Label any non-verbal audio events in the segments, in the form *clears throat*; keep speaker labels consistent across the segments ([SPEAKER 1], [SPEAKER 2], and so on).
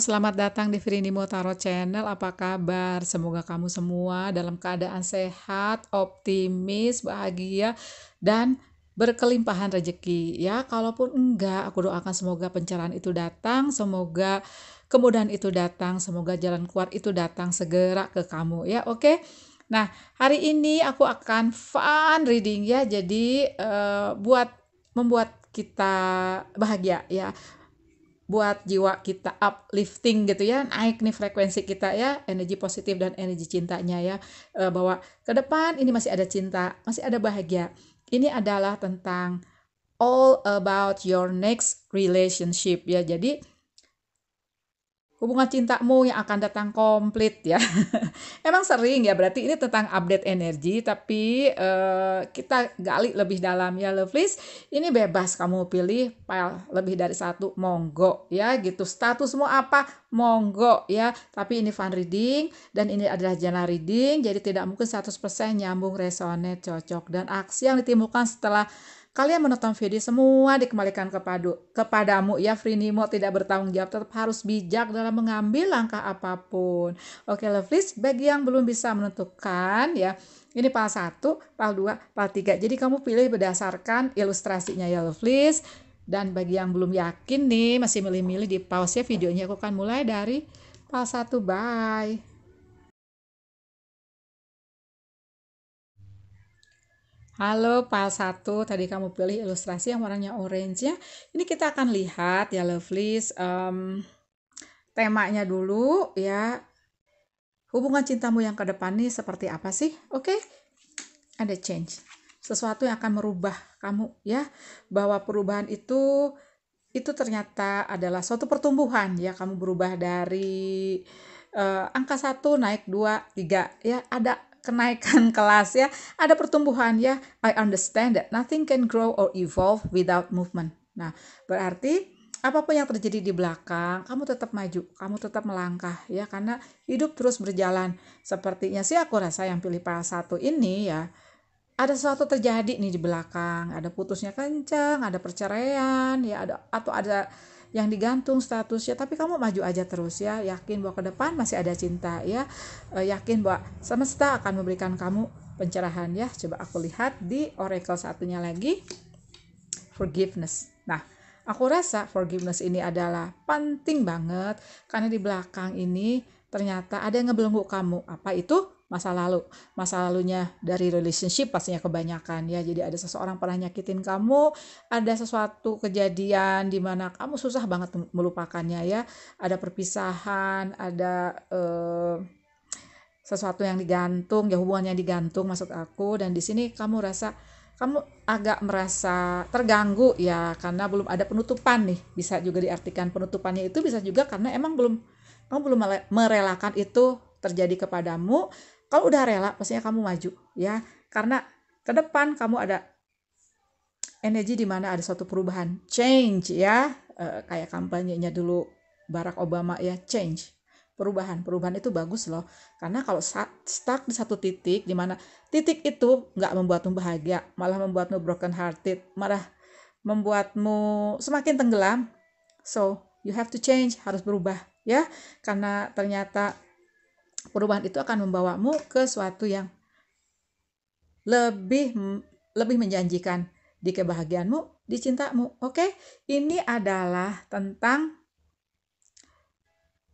[SPEAKER 1] selamat datang di Frindimo Tarot Channel. Apa kabar? Semoga kamu semua dalam keadaan sehat, optimis, bahagia, dan berkelimpahan rezeki. Ya, kalaupun enggak, aku doakan semoga pencerahan itu datang, semoga kemudahan itu datang, semoga jalan keluar itu datang segera ke kamu. Ya, oke. Nah, hari ini aku akan fun reading ya. Jadi, uh, buat membuat kita bahagia ya buat jiwa kita uplifting gitu ya naik nih frekuensi kita ya energi positif dan energi cintanya ya eh, bahwa ke depan ini masih ada cinta masih ada bahagia ini adalah tentang all about your next relationship ya jadi hubungan cintamu yang akan datang komplit ya. *laughs* Emang sering ya, berarti ini tentang update energi, tapi uh, kita gali lebih dalam ya, Lovelies. Ini bebas kamu pilih file lebih dari satu, monggo ya gitu. Statusmu apa, monggo ya. Tapi ini fun reading dan ini adalah jalan reading, jadi tidak mungkin 100% nyambung resonate cocok. Dan aksi yang ditimbulkan setelah Kalian menonton video semua dikembalikan kepadu, kepadamu ya Frinimo tidak bertanggung jawab tetap harus bijak dalam mengambil langkah apapun. Oke Lovelies, bagi yang belum bisa menentukan ya, ini pal 1, pal 2, pal 3. Jadi kamu pilih berdasarkan ilustrasinya ya Lovelies. Dan bagi yang belum yakin nih, masih milih-milih di pause ya videonya. Aku akan mulai dari pal 1. Bye. Halo, Pak satu tadi kamu pilih ilustrasi yang warnanya orange ya. Ini kita akan lihat ya Lovelies um, temanya dulu ya. Hubungan cintamu yang ke depan nih seperti apa sih? Oke. Okay? Ada change. Sesuatu yang akan merubah kamu ya. Bahwa perubahan itu itu ternyata adalah suatu pertumbuhan ya. Kamu berubah dari uh, angka satu naik dua tiga. ya. Ada kenaikan *laughs* kelas ya, ada pertumbuhan ya. I understand that nothing can grow or evolve without movement. Nah, berarti apapun yang terjadi di belakang, kamu tetap maju, kamu tetap melangkah ya karena hidup terus berjalan. Sepertinya sih aku rasa yang pilih pasal satu ini ya ada sesuatu terjadi nih di belakang, ada putusnya kencang, ada perceraian, ya ada atau ada yang digantung statusnya tapi kamu maju aja terus ya yakin bahwa ke depan masih ada cinta ya e, yakin bahwa semesta akan memberikan kamu pencerahan ya coba aku lihat di oracle satunya lagi forgiveness nah aku rasa forgiveness ini adalah penting banget karena di belakang ini ternyata ada yang ngebelenggu kamu apa itu masa lalu masa lalunya dari relationship pastinya kebanyakan ya jadi ada seseorang pernah nyakitin kamu ada sesuatu kejadian di mana kamu susah banget melupakannya ya ada perpisahan ada eh, sesuatu yang digantung ya hubungannya digantung maksud aku dan di sini kamu rasa kamu agak merasa terganggu ya karena belum ada penutupan nih bisa juga diartikan penutupannya itu bisa juga karena emang belum kamu belum merelakan itu terjadi kepadamu kalau udah rela, pastinya kamu maju ya. Karena ke depan kamu ada energi di mana ada suatu perubahan, change ya. E, kayak kampanyenya dulu Barack Obama ya, change. Perubahan, perubahan itu bagus loh. Karena kalau stuck di satu titik, di mana titik itu nggak membuatmu bahagia, malah membuatmu broken hearted, marah, membuatmu semakin tenggelam. So, you have to change, harus berubah ya. Karena ternyata perubahan itu akan membawamu ke suatu yang lebih lebih menjanjikan di kebahagiaanmu, di cintamu. Oke, okay? ini adalah tentang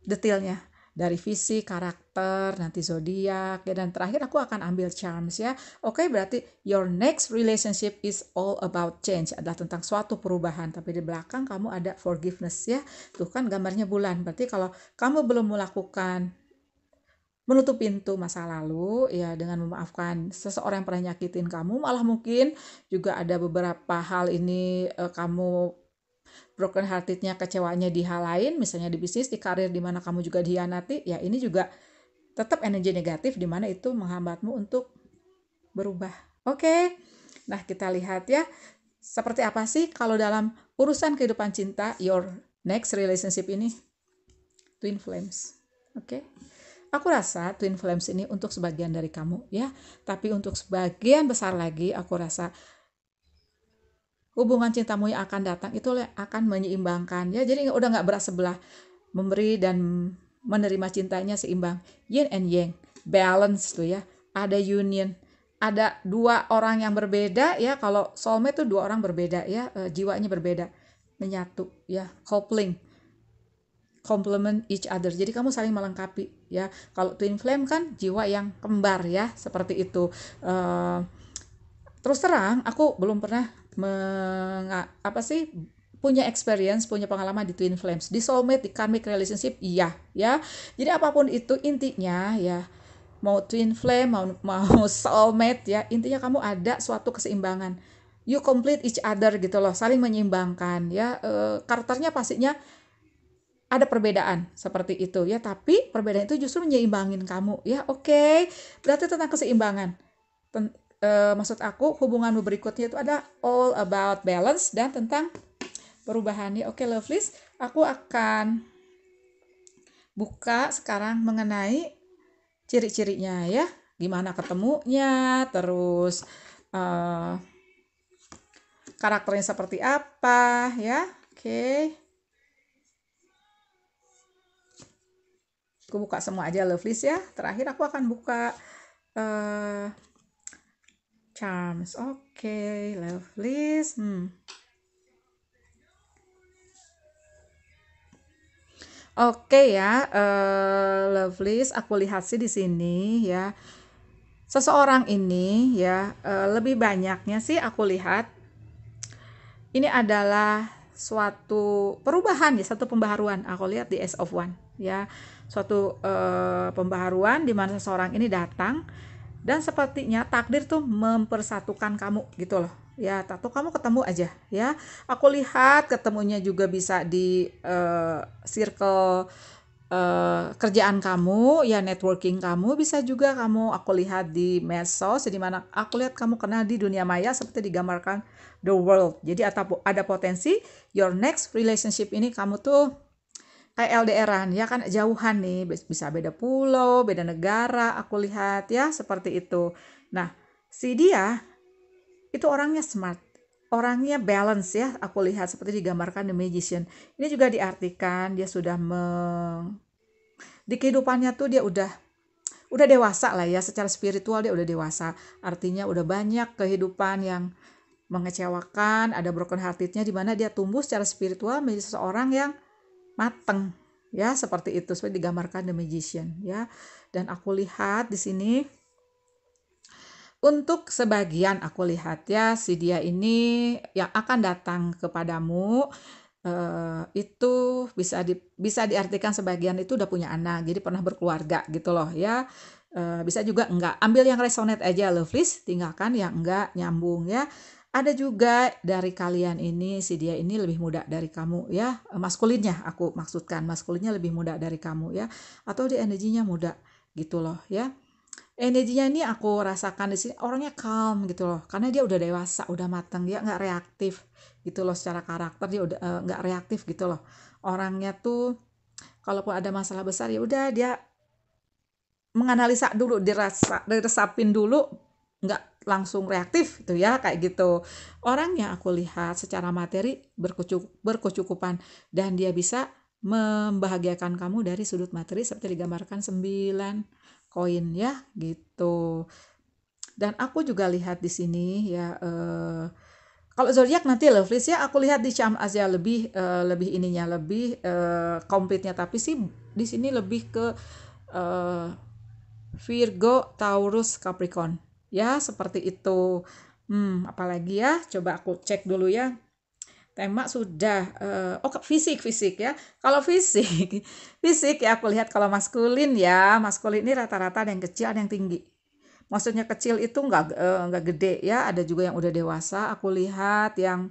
[SPEAKER 1] detailnya dari visi, karakter, nanti zodiak, ya, dan terakhir aku akan ambil charms ya. Oke, okay, berarti your next relationship is all about change adalah tentang suatu perubahan, tapi di belakang kamu ada forgiveness ya. Tuh kan gambarnya bulan. Berarti kalau kamu belum melakukan menutup pintu masa lalu ya dengan memaafkan seseorang yang pernah nyakitin kamu malah mungkin juga ada beberapa hal ini eh, kamu broken heartednya kecewanya di hal lain misalnya di bisnis di karir di mana kamu juga dihianati ya ini juga tetap energi negatif di mana itu menghambatmu untuk berubah oke okay? nah kita lihat ya seperti apa sih kalau dalam urusan kehidupan cinta your next relationship ini twin flames oke okay? Aku rasa twin flames ini untuk sebagian dari kamu ya, tapi untuk sebagian besar lagi aku rasa hubungan cintamu yang akan datang itu akan menyeimbangkan ya. Jadi udah nggak berat sebelah memberi dan menerima cintanya seimbang yin and yang balance tuh ya ada union ada dua orang yang berbeda ya kalau soulmate itu dua orang berbeda ya e, jiwanya berbeda menyatu ya coupling complement each other. Jadi kamu saling melengkapi ya. Kalau twin flame kan jiwa yang kembar ya, seperti itu. Uh, terus terang aku belum pernah meng, apa sih punya experience, punya pengalaman di twin flames, di soulmate, di karmic relationship, iya, ya. Jadi apapun itu intinya ya, mau twin flame, mau mau *laughs* soulmate ya, intinya kamu ada suatu keseimbangan. You complete each other gitu loh, saling menyeimbangkan ya. E, karakternya pastinya ada perbedaan seperti itu ya tapi perbedaan itu justru menyeimbangin kamu ya oke okay. berarti tentang keseimbangan Ten, uh, maksud aku hubungan berikutnya itu ada all about balance dan tentang perubahan ya oke okay, lovelies aku akan buka sekarang mengenai ciri-cirinya ya gimana ketemunya terus uh, karakternya seperti apa ya oke okay. aku buka semua aja love list ya terakhir aku akan buka uh, charms oke okay, love list hmm. Oke okay ya, uh, list. aku lihat sih di sini ya. Seseorang ini ya, uh, lebih banyaknya sih aku lihat ini adalah suatu perubahan ya, satu pembaharuan. Aku lihat di S of One ya suatu uh, pembaharuan di mana seseorang ini datang dan sepertinya takdir tuh mempersatukan kamu gitu loh ya atau kamu ketemu aja ya aku lihat ketemunya juga bisa di uh, circle Uh, kerjaan kamu, ya networking kamu bisa juga kamu aku lihat di medsos di mana aku lihat kamu kenal di dunia maya seperti digambarkan the world. Jadi ada potensi your next relationship ini kamu tuh Kayak LDRan ya kan jauhan nih bisa beda pulau beda negara aku lihat ya seperti itu nah si dia itu orangnya smart orangnya balance ya aku lihat seperti digambarkan The Magician ini juga diartikan dia sudah me... di kehidupannya tuh dia udah udah dewasa lah ya secara spiritual dia udah dewasa artinya udah banyak kehidupan yang mengecewakan ada broken heartednya di mana dia tumbuh secara spiritual menjadi seseorang yang mateng ya seperti itu supaya digambarkan The Magician ya dan aku lihat di sini untuk sebagian aku lihat ya si dia ini yang akan datang kepadamu eh, itu bisa di, bisa diartikan sebagian itu udah punya anak jadi pernah berkeluarga gitu loh ya eh, bisa juga enggak ambil yang resonate aja lovelies tinggalkan yang enggak nyambung ya ada juga dari kalian ini si dia ini lebih muda dari kamu ya maskulinnya aku maksudkan maskulinnya lebih muda dari kamu ya atau di energinya muda gitu loh ya energinya ini aku rasakan di sini orangnya calm gitu loh karena dia udah dewasa udah matang dia nggak reaktif gitu loh secara karakter dia udah eh, nggak uh, reaktif gitu loh orangnya tuh kalaupun ada masalah besar ya udah dia menganalisa dulu dirasa diresapin dulu nggak langsung reaktif gitu ya kayak gitu. Orang yang aku lihat secara materi berkecuk, berkecukupan dan dia bisa membahagiakan kamu dari sudut materi seperti digambarkan 9 koin ya gitu. Dan aku juga lihat di sini ya eh, kalau zodiak nanti ya, lovelies ya aku lihat di Syam Asia lebih eh, lebih ininya lebih eh, komplitnya tapi sih di sini lebih ke eh, Virgo, Taurus, Capricorn Ya, seperti itu. Hmm, apalagi ya? Coba aku cek dulu ya. Tema sudah uh, oh fisik fisik ya. Kalau fisik, *laughs* fisik ya aku lihat kalau maskulin ya, maskulin ini rata-rata ada yang kecil, ada yang tinggi. Maksudnya kecil itu nggak eh, nggak uh, gede ya, ada juga yang udah dewasa. Aku lihat yang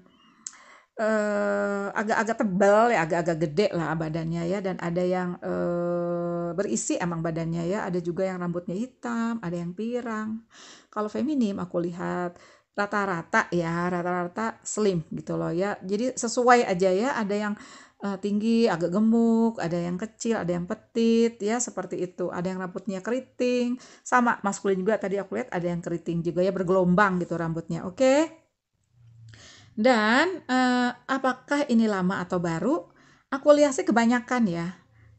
[SPEAKER 1] eh, agak-agak uh, tebal ya, agak-agak gede lah badannya ya, dan ada yang uh, Eh, berisi emang badannya ya ada juga yang rambutnya hitam ada yang pirang kalau feminim aku lihat rata-rata ya rata-rata slim gitu loh ya jadi sesuai aja ya ada yang uh, tinggi agak gemuk ada yang kecil ada yang petit ya seperti itu ada yang rambutnya keriting sama maskulin juga tadi aku lihat ada yang keriting juga ya bergelombang gitu rambutnya oke okay? dan uh, apakah ini lama atau baru aku lihat sih kebanyakan ya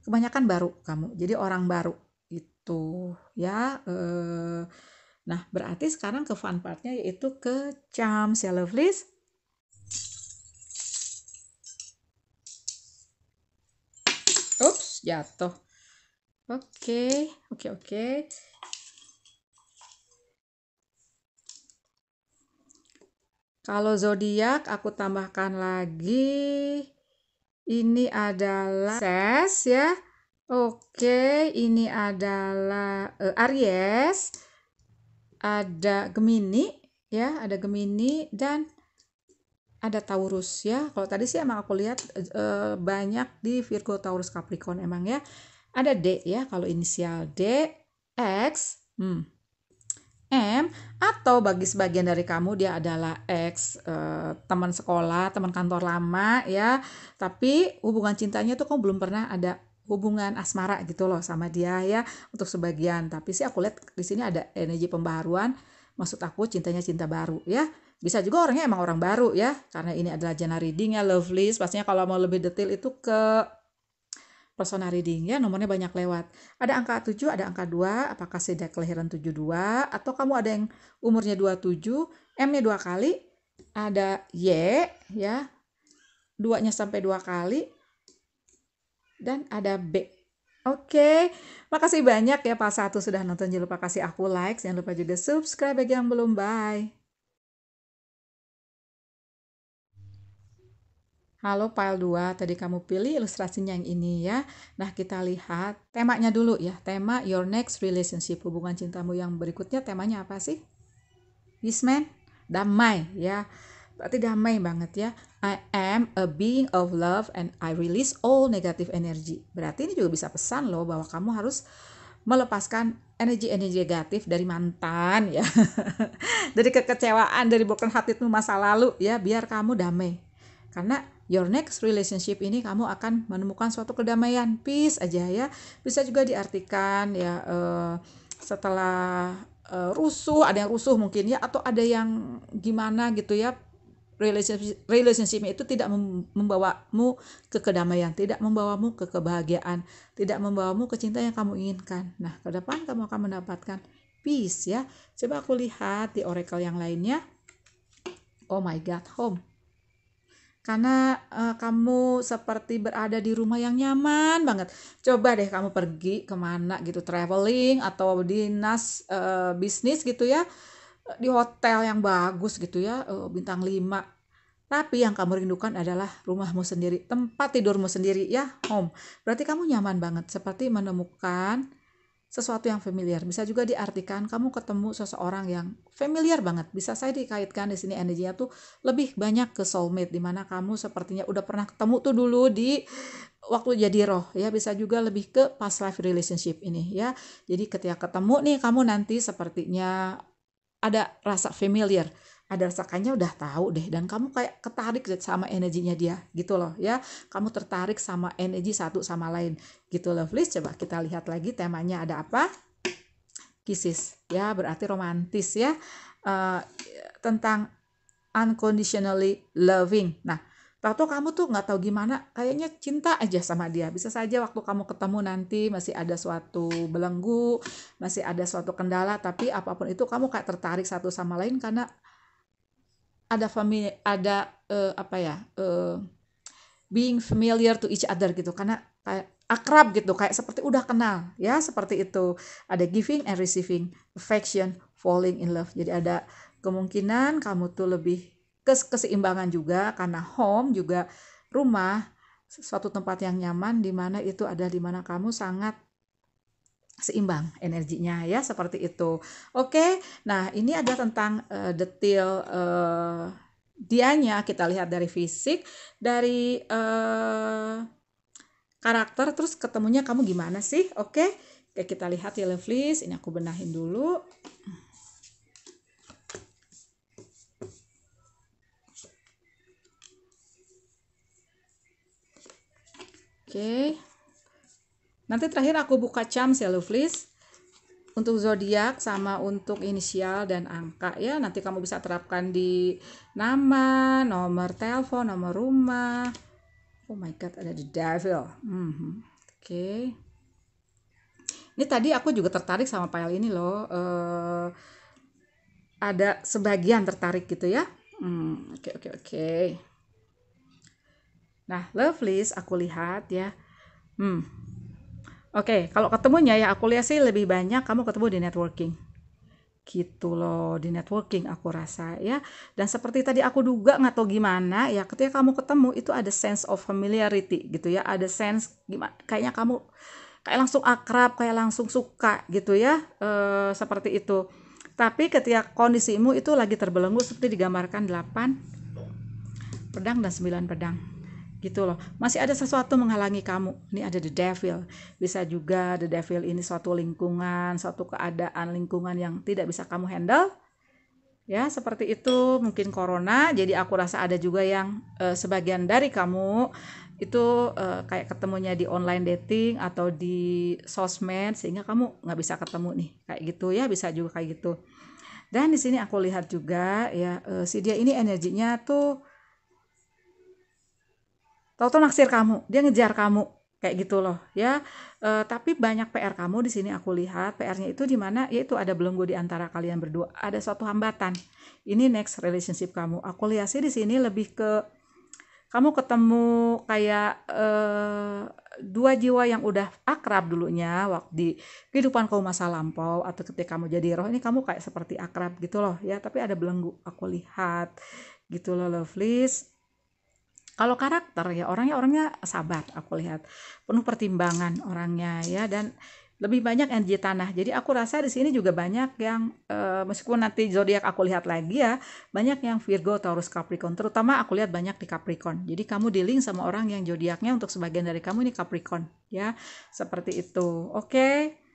[SPEAKER 1] kebanyakan baru kamu jadi orang baru itu ya eh, nah berarti sekarang ke fun partnya yaitu ke charm ya lovelies ups jatuh oke okay, oke okay, oke okay. Kalau zodiak aku tambahkan lagi ini adalah Ses ya. Oke, ini adalah uh, Aries. Ada Gemini ya, ada Gemini dan ada Taurus ya. Kalau tadi sih emang aku lihat uh, banyak di Virgo, Taurus, Capricorn emang ya. Ada D ya, kalau inisial D, X, hmm, M atau bagi sebagian dari kamu dia adalah ex eh, teman sekolah, teman kantor lama ya. Tapi hubungan cintanya tuh kamu belum pernah ada hubungan asmara gitu loh sama dia ya untuk sebagian. Tapi sih aku lihat di sini ada energi pembaharuan. Maksud aku cintanya cinta baru ya. Bisa juga orangnya emang orang baru ya karena ini adalah jana reading ya lovely. Pastinya kalau mau lebih detail itu ke personal reading ya, nomornya banyak lewat. Ada angka 7, ada angka 2, apakah sudah kelahiran 72 atau kamu ada yang umurnya 27, M-nya dua kali, ada Y ya. Duanya sampai dua kali dan ada B. Oke, makasih banyak ya Pak Satu sudah nonton. Jangan lupa kasih aku like, jangan lupa juga subscribe bagi yang belum. Bye. Lalu file 2, tadi kamu pilih ilustrasinya yang ini ya. Nah, kita lihat temanya dulu ya. Tema your next relationship, hubungan cintamu yang berikutnya temanya apa sih? This man damai ya. Berarti damai banget ya. I am a being of love and I release all negative energy. Berarti ini juga bisa pesan loh bahwa kamu harus melepaskan energi-energi negatif dari mantan ya. *laughs* dari kekecewaan, dari broken itu masa lalu ya, biar kamu damai karena your next relationship ini kamu akan menemukan suatu kedamaian, peace aja ya. Bisa juga diartikan ya uh, setelah uh, rusuh, ada yang rusuh mungkin ya atau ada yang gimana gitu ya relationship relationship itu tidak membawamu ke kedamaian, tidak membawamu ke kebahagiaan, tidak membawamu ke cinta yang kamu inginkan. Nah, ke depan kamu akan mendapatkan peace ya. Coba aku lihat di oracle yang lainnya. Oh my god, home karena uh, kamu seperti berada di rumah yang nyaman banget. Coba deh kamu pergi kemana gitu, traveling atau dinas uh, bisnis gitu ya, eh, di hotel yang bagus gitu ya, uh, bintang 5. Tapi yang kamu rindukan adalah rumahmu sendiri, tempat tidurmu sendiri ya, home. Berarti kamu nyaman banget, seperti menemukan sesuatu yang familiar. Bisa juga diartikan kamu ketemu seseorang yang familiar banget. Bisa saya dikaitkan di sini energinya tuh lebih banyak ke soulmate di mana kamu sepertinya udah pernah ketemu tuh dulu di waktu jadi roh ya bisa juga lebih ke past life relationship ini ya. Jadi ketika ketemu nih kamu nanti sepertinya ada rasa familiar ada rasakannya udah tahu deh dan kamu kayak ketarik sama energinya dia gitu loh ya kamu tertarik sama energi satu sama lain gitu loh please coba kita lihat lagi temanya ada apa kisis ya berarti romantis ya uh, tentang unconditionally loving nah waktu kamu tuh nggak tahu gimana, kayaknya cinta aja sama dia. Bisa saja waktu kamu ketemu nanti masih ada suatu belenggu, masih ada suatu kendala, tapi apapun itu kamu kayak tertarik satu sama lain karena ada family ada uh, apa ya uh, being familiar to each other gitu karena kayak akrab gitu kayak seperti udah kenal ya seperti itu ada giving and receiving affection falling in love jadi ada kemungkinan kamu tuh lebih kes keseimbangan juga karena home juga rumah suatu tempat yang nyaman di mana itu ada di mana kamu sangat seimbang energinya ya seperti itu. Oke. Nah, ini ada tentang uh, detail uh, dianya kita lihat dari fisik, dari uh, karakter terus ketemunya kamu gimana sih? Oke. Oke, kita lihat ya Lovelies, ini aku benahin dulu. Oke. Okay. Nanti terakhir aku buka cam seluflis untuk zodiak sama untuk inisial dan angka ya. Nanti kamu bisa terapkan di nama, nomor telepon, nomor rumah. Oh my god, ada the devil. Mm -hmm. Oke. Okay. Ini tadi aku juga tertarik sama file ini loh. Uh, ada sebagian tertarik gitu ya. Hmm, oke oke oke. Nah, lovelies aku lihat ya. Hmm, Oke, okay, kalau ketemunya ya aku lihat sih lebih banyak kamu ketemu di networking. Gitu loh, di networking aku rasa ya. Dan seperti tadi aku duga nggak tahu gimana ya, ketika kamu ketemu itu ada sense of familiarity gitu ya, ada sense gimana kayaknya kamu kayak langsung akrab, kayak langsung suka gitu ya. E, seperti itu. Tapi ketika kondisimu itu lagi terbelenggu seperti digambarkan 8 pedang dan 9 pedang gitu loh masih ada sesuatu menghalangi kamu ini ada the devil bisa juga the devil ini suatu lingkungan suatu keadaan lingkungan yang tidak bisa kamu handle ya seperti itu mungkin corona jadi aku rasa ada juga yang uh, sebagian dari kamu itu uh, kayak ketemunya di online dating atau di sosmed sehingga kamu nggak bisa ketemu nih kayak gitu ya bisa juga kayak gitu dan di sini aku lihat juga ya uh, si dia ini energinya tuh Tahu-tahu naksir kamu, dia ngejar kamu kayak gitu loh ya e, tapi banyak PR kamu di sini aku lihat PR-nya itu di mana yaitu ada belenggu di antara kalian berdua ada suatu hambatan ini next relationship kamu aku lihat sih di sini lebih ke kamu ketemu kayak e, dua jiwa yang udah akrab dulunya waktu di kehidupan kamu masa lampau atau ketika kamu jadi roh ini kamu kayak seperti akrab gitu loh ya tapi ada belenggu aku lihat gitu loh lovelies kalau karakter ya orangnya orangnya sabar aku lihat penuh pertimbangan orangnya ya dan lebih banyak energi tanah jadi aku rasa di sini juga banyak yang e, meskipun nanti zodiak aku lihat lagi ya banyak yang Virgo Taurus Capricorn terutama aku lihat banyak di Capricorn jadi kamu dealing sama orang yang zodiaknya untuk sebagian dari kamu ini Capricorn ya seperti itu oke okay?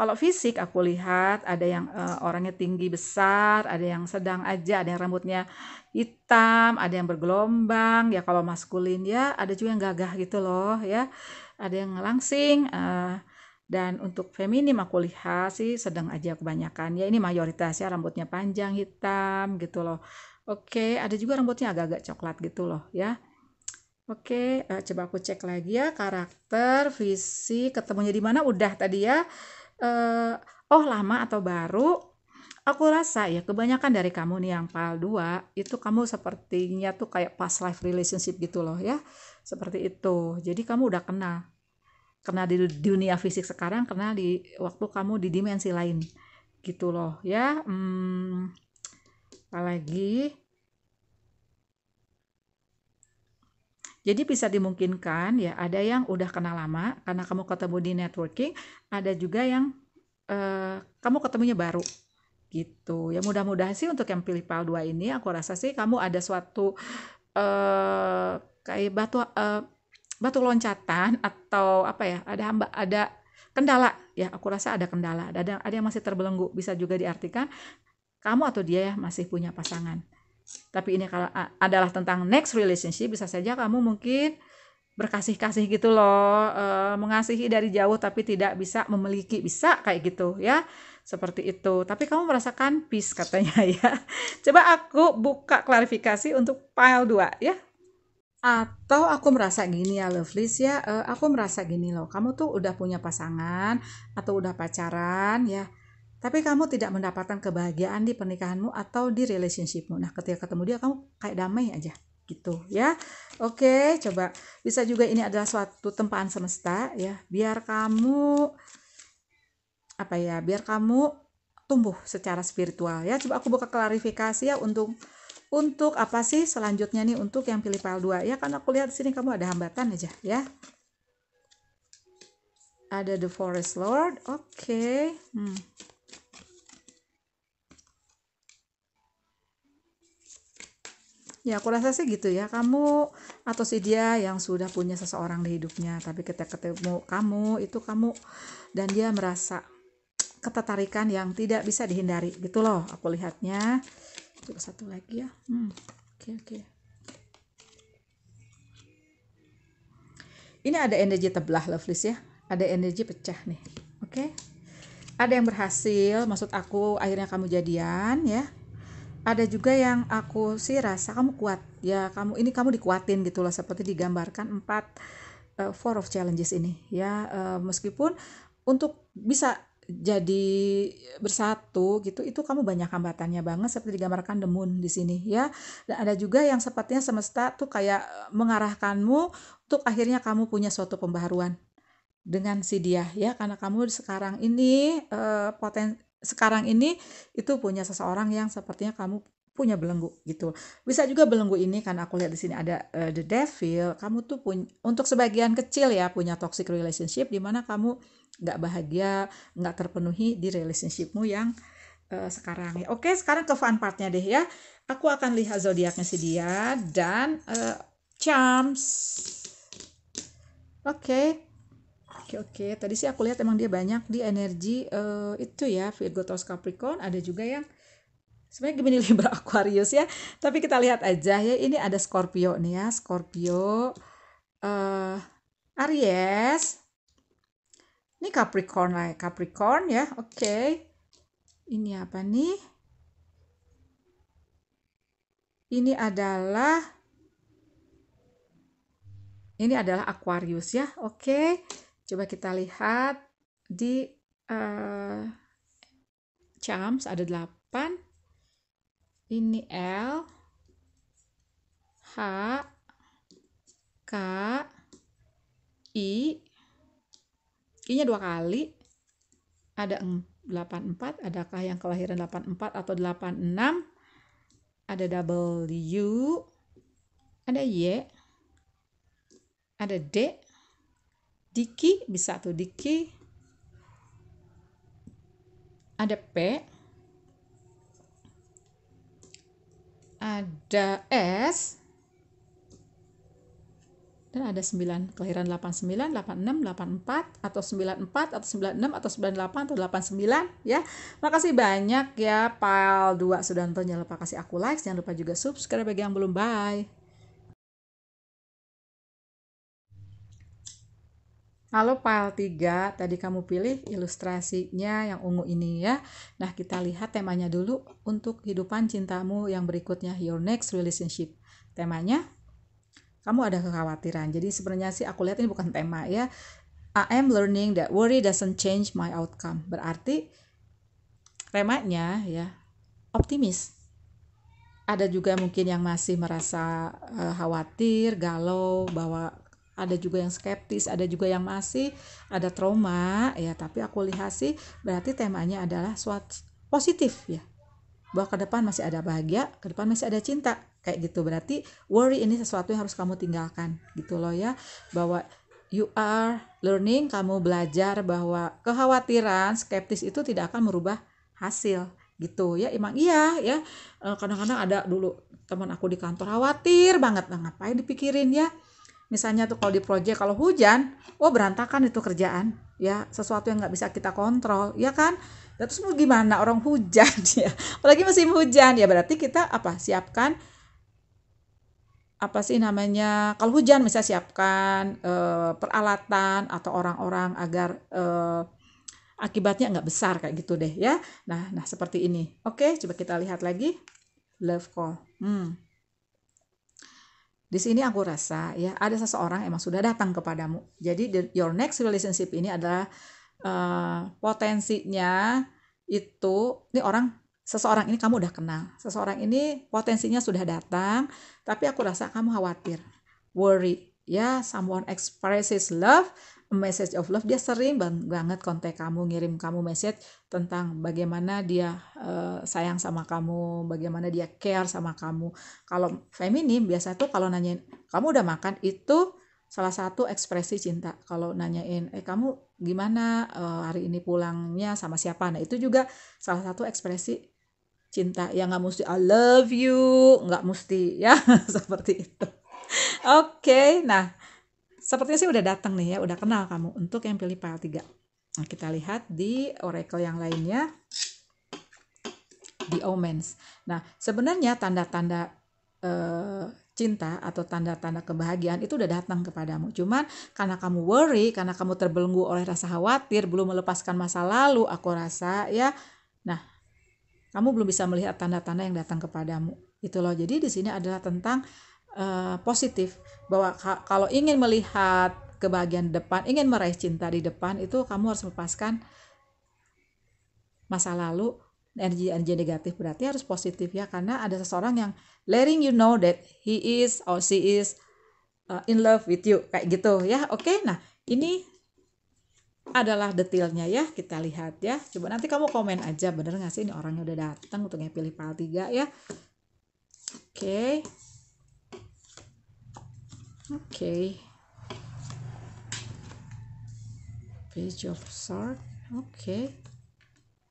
[SPEAKER 1] Kalau fisik aku lihat ada yang uh, orangnya tinggi besar, ada yang sedang aja, ada yang rambutnya hitam, ada yang bergelombang. Ya kalau maskulin ya ada juga yang gagah gitu loh ya. Ada yang langsing uh, dan untuk feminim aku lihat sih sedang aja kebanyakan. Ya ini mayoritas ya rambutnya panjang hitam gitu loh. Oke, ada juga rambutnya agak-agak coklat gitu loh ya. Oke, uh, coba aku cek lagi ya karakter, visi, ketemunya di mana udah tadi ya eh, oh lama atau baru aku rasa ya kebanyakan dari kamu nih yang pal 2 itu kamu sepertinya tuh kayak past life relationship gitu loh ya seperti itu jadi kamu udah kenal kenal di dunia fisik sekarang kenal di waktu kamu di dimensi lain gitu loh ya hmm, apalagi Jadi bisa dimungkinkan ya ada yang udah kenal lama karena kamu ketemu di networking, ada juga yang eh, kamu ketemunya baru gitu. Ya mudah-mudahan sih untuk yang pilih PAL 2 ini aku rasa sih kamu ada suatu eh, kayak batu eh, batu loncatan atau apa ya, ada hamba ada kendala ya aku rasa ada kendala ada ada yang masih terbelenggu bisa juga diartikan kamu atau dia ya masih punya pasangan tapi ini adalah tentang next relationship bisa saja kamu mungkin berkasih-kasih gitu loh e, mengasihi dari jauh tapi tidak bisa memiliki bisa kayak gitu ya seperti itu tapi kamu merasakan peace katanya *laughs* ya coba aku buka klarifikasi untuk file 2 ya atau aku merasa gini ya Lovelies ya e, aku merasa gini loh kamu tuh udah punya pasangan atau udah pacaran ya tapi kamu tidak mendapatkan kebahagiaan di pernikahanmu atau di relationshipmu. Nah, ketika ketemu dia kamu kayak damai aja gitu ya. Oke, coba bisa juga ini adalah suatu tempaan semesta ya, biar kamu apa ya, biar kamu tumbuh secara spiritual ya. Coba aku buka klarifikasi ya untuk untuk apa sih selanjutnya nih untuk yang pilih file 2 ya karena aku lihat sini kamu ada hambatan aja ya ada the forest lord oke okay. hmm. Ya, aku rasa sih gitu ya. Kamu atau si dia yang sudah punya seseorang di hidupnya, tapi ketika ketemu kamu itu kamu dan dia merasa ketertarikan yang tidak bisa dihindari gitu loh. Aku lihatnya. itu satu lagi ya. Hmm. Oke, okay, oke. Okay. Ini ada energi tebelah Lovelies ya. Ada energi pecah nih. Oke. Okay? Ada yang berhasil, maksud aku akhirnya kamu jadian ya ada juga yang aku sih rasa kamu kuat ya kamu ini kamu dikuatin gitu loh seperti digambarkan empat uh, four of challenges ini ya uh, meskipun untuk bisa jadi bersatu gitu itu kamu banyak hambatannya banget seperti digambarkan the moon di sini ya dan ada juga yang sepertinya semesta tuh kayak mengarahkanmu untuk akhirnya kamu punya suatu pembaharuan dengan si dia ya karena kamu sekarang ini uh, poten sekarang ini itu punya seseorang yang sepertinya kamu punya belenggu gitu. Bisa juga belenggu ini karena aku lihat di sini ada uh, the devil, kamu tuh punya untuk sebagian kecil ya punya toxic relationship di mana kamu nggak bahagia, nggak terpenuhi di relationshipmu yang uh, sekarang ya. Oke, sekarang ke fun partnya deh ya. Aku akan lihat zodiaknya si dia dan uh, charms. Oke. Okay. Oke oke, tadi sih aku lihat emang dia banyak di energi uh, itu ya Virgo Taurus Capricorn, ada juga yang sebenarnya Gemini *laughs* Libra Aquarius ya, tapi kita lihat aja ya ini ada Scorpio nih ya, Scorpio uh, Aries. Ini Capricorn lah, ya. Capricorn ya. Oke. Ini apa nih? Ini adalah ini adalah Aquarius ya. Oke. Okay. Coba kita lihat di uh, eh, charms ada 8. Ini L, H, K, I. I-nya dua kali. Ada 84, adakah yang kelahiran 84 atau 86? Ada W, ada Y, ada D, Diki bisa tuh Diki ada P ada S dan ada 9 kelahiran 89, 86, 84 atau 94 atau 96 atau 98 atau 89 ya. Makasih banyak ya Pal 2 sudah nonton jangan lupa kasih aku like, jangan lupa juga subscribe bagi ya, yang belum. Bye. Lalu file 3 tadi kamu pilih ilustrasinya yang ungu ini ya. Nah, kita lihat temanya dulu untuk kehidupan cintamu yang berikutnya your next relationship. Temanya kamu ada kekhawatiran. Jadi sebenarnya sih aku lihat ini bukan tema ya. I am learning that worry doesn't change my outcome. Berarti temanya ya optimis. Ada juga mungkin yang masih merasa uh, khawatir, galau bahwa ada juga yang skeptis ada juga yang masih ada trauma ya tapi aku lihat sih berarti temanya adalah suatu positif ya bahwa ke depan masih ada bahagia ke depan masih ada cinta kayak gitu berarti worry ini sesuatu yang harus kamu tinggalkan gitu loh ya bahwa you are learning kamu belajar bahwa kekhawatiran skeptis itu tidak akan merubah hasil gitu ya emang iya ya eh, kadang-kadang ada dulu teman aku di kantor khawatir banget nah, ngapain dipikirin ya misalnya tuh kalau di proyek kalau hujan oh berantakan itu kerjaan ya sesuatu yang nggak bisa kita kontrol ya kan nah, terus mau gimana orang hujan *laughs* ya apalagi musim hujan ya berarti kita apa siapkan apa sih namanya kalau hujan bisa siapkan e, peralatan atau orang-orang agar e, akibatnya nggak besar kayak gitu deh ya nah nah seperti ini oke coba kita lihat lagi love call hmm. Di sini aku rasa ya ada seseorang emang sudah datang kepadamu. Jadi the, your next relationship ini adalah uh, potensinya itu ini orang seseorang ini kamu udah kenal. Seseorang ini potensinya sudah datang, tapi aku rasa kamu khawatir, worry. Ya, someone expresses love message of love dia sering banget kontak kamu ngirim kamu message tentang bagaimana dia uh, sayang sama kamu bagaimana dia care sama kamu kalau feminim biasa tuh kalau nanyain kamu udah makan itu salah satu ekspresi cinta kalau nanyain eh kamu gimana uh, hari ini pulangnya sama siapa nah itu juga salah satu ekspresi cinta yang nggak mesti I love you nggak mesti ya *laughs* seperti itu oke okay, nah Sepertinya sih udah datang nih ya, udah kenal kamu untuk yang pilih pile 3. Nah, kita lihat di oracle yang lainnya di omens. Nah, sebenarnya tanda-tanda eh, cinta atau tanda-tanda kebahagiaan itu udah datang kepadamu. Cuman karena kamu worry, karena kamu terbelenggu oleh rasa khawatir, belum melepaskan masa lalu, aku rasa ya. Nah, kamu belum bisa melihat tanda-tanda yang datang kepadamu. Itu loh. Jadi di sini adalah tentang Eh, positif bahwa ka kalau ingin melihat kebahagiaan depan, ingin meraih cinta di depan itu kamu harus melepaskan masa lalu energi energi negatif berarti harus positif ya karena ada seseorang yang letting you know that he is or she is uh, in love with you kayak gitu ya oke okay? nah ini adalah detailnya ya kita lihat ya coba nanti kamu komen aja bener gak sih ini orangnya udah datang untuknya pilih pal tiga ya oke okay okay page of sort oke okay.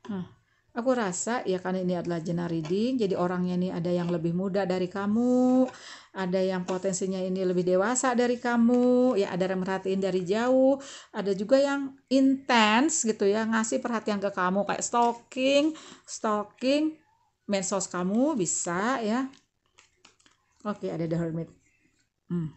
[SPEAKER 1] Huh. Aku rasa ya karena ini adalah jenar reading, jadi orangnya ini ada yang lebih muda dari kamu, ada yang potensinya ini lebih dewasa dari kamu, ya ada yang merhatiin dari jauh, ada juga yang intens gitu ya, ngasih perhatian ke kamu kayak stalking, stalking mensos kamu bisa ya. Oke, ada the hermit. Hmm.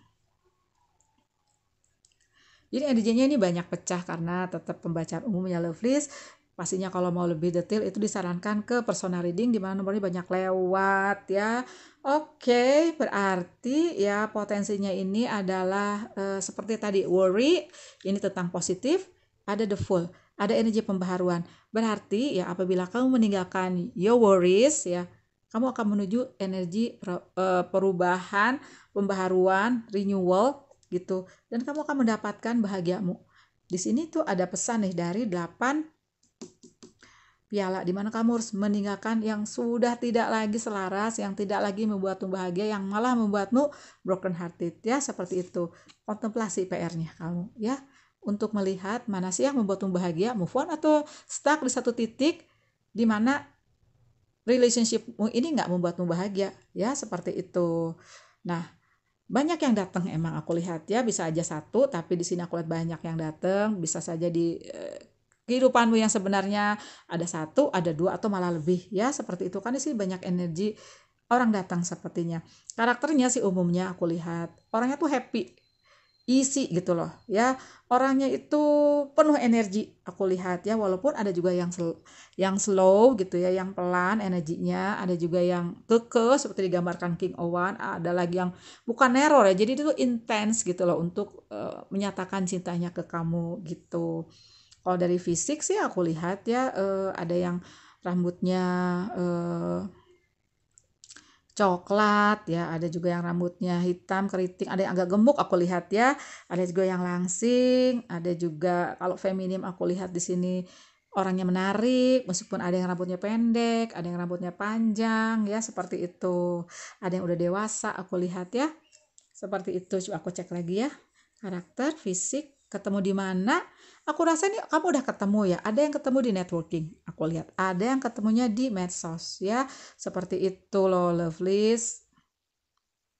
[SPEAKER 1] Jadi energinya ini banyak pecah karena tetap pembacaan umumnya Lovelace pastinya kalau mau lebih detail itu disarankan ke personal reading di mana nomornya banyak lewat ya. Oke, okay, berarti ya potensinya ini adalah uh, seperti tadi worry ini tentang positif, ada the full, ada energi pembaharuan. Berarti ya apabila kamu meninggalkan your worries ya, kamu akan menuju energi uh, perubahan, pembaharuan, renewal gitu dan kamu akan mendapatkan bahagiamu di sini tuh ada pesan nih dari 8 piala di mana kamu harus meninggalkan yang sudah tidak lagi selaras, yang tidak lagi membuatmu bahagia, yang malah membuatmu broken hearted ya seperti itu. Kontemplasi PR-nya kamu ya untuk melihat mana sih yang membuatmu bahagia, move on atau stuck di satu titik di mana relationshipmu ini nggak membuatmu bahagia ya seperti itu. Nah, banyak yang datang emang aku lihat ya bisa aja satu tapi di sini aku lihat banyak yang datang bisa saja di eh, kehidupanmu yang sebenarnya ada satu ada dua atau malah lebih ya seperti itu kan sih banyak energi orang datang sepertinya karakternya sih umumnya aku lihat orangnya tuh happy isi gitu loh ya orangnya itu penuh energi aku lihat ya walaupun ada juga yang sel yang slow gitu ya yang pelan energinya ada juga yang keke seperti digambarkan King Owan ada lagi yang bukan nero ya jadi itu intens gitu loh untuk uh, menyatakan cintanya ke kamu gitu kalau dari fisik sih aku lihat ya uh, ada yang rambutnya uh, coklat ya, ada juga yang rambutnya hitam keriting, ada yang agak gemuk aku lihat ya, ada juga yang langsing, ada juga kalau feminim aku lihat di sini orangnya menarik, meskipun ada yang rambutnya pendek, ada yang rambutnya panjang ya seperti itu. Ada yang udah dewasa aku lihat ya. Seperti itu coba aku cek lagi ya. Karakter, fisik, ketemu di mana aku rasa nih kamu udah ketemu ya ada yang ketemu di networking aku lihat ada yang ketemunya di medsos ya seperti itu loh lovelies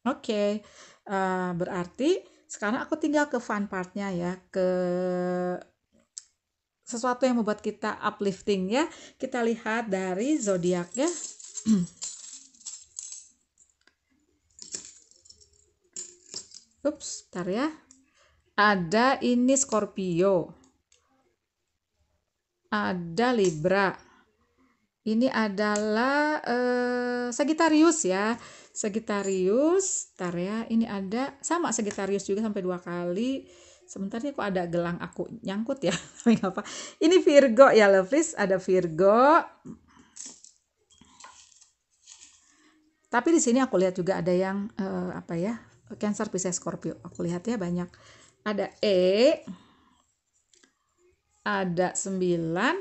[SPEAKER 1] oke okay. uh, eh, berarti sekarang aku tinggal ke fun partnya ya ke sesuatu yang membuat kita uplifting ya kita lihat dari zodiaknya. *clears throat* ya Ups, tar ya. Ada ini Scorpio. Ada Libra. Ini adalah eh, Sagittarius ya. Sagittarius, tar ya. Ini ada sama Sagittarius juga sampai dua kali. Sebentar kok ada gelang aku nyangkut ya. *laughs* Tapi apa? Ini Virgo ya, Lovelies, Ada Virgo. Tapi di sini aku lihat juga ada yang eh, apa ya? Cancer Pisces Scorpio. Aku lihat ya banyak ada E, ada 9,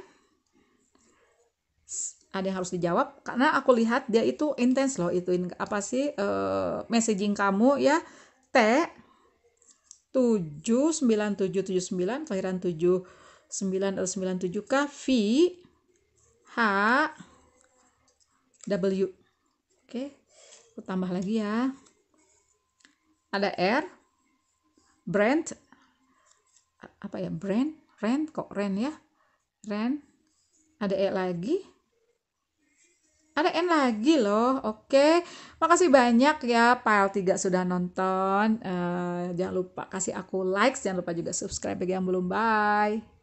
[SPEAKER 1] ada yang harus dijawab karena aku lihat dia itu intens loh itu apa sih e, messaging kamu ya T tujuh tujuh tujuh sembilan sembilan kelahiran tujuh sembilan eh, tujuh K V H W oke aku tambah lagi ya ada R brand apa ya brand rent kok rent ya rent ada e lagi ada N lagi loh, oke. Makasih banyak ya Pile 3 sudah nonton. Uh, jangan lupa kasih aku likes, jangan lupa juga subscribe bagi yang belum. Bye.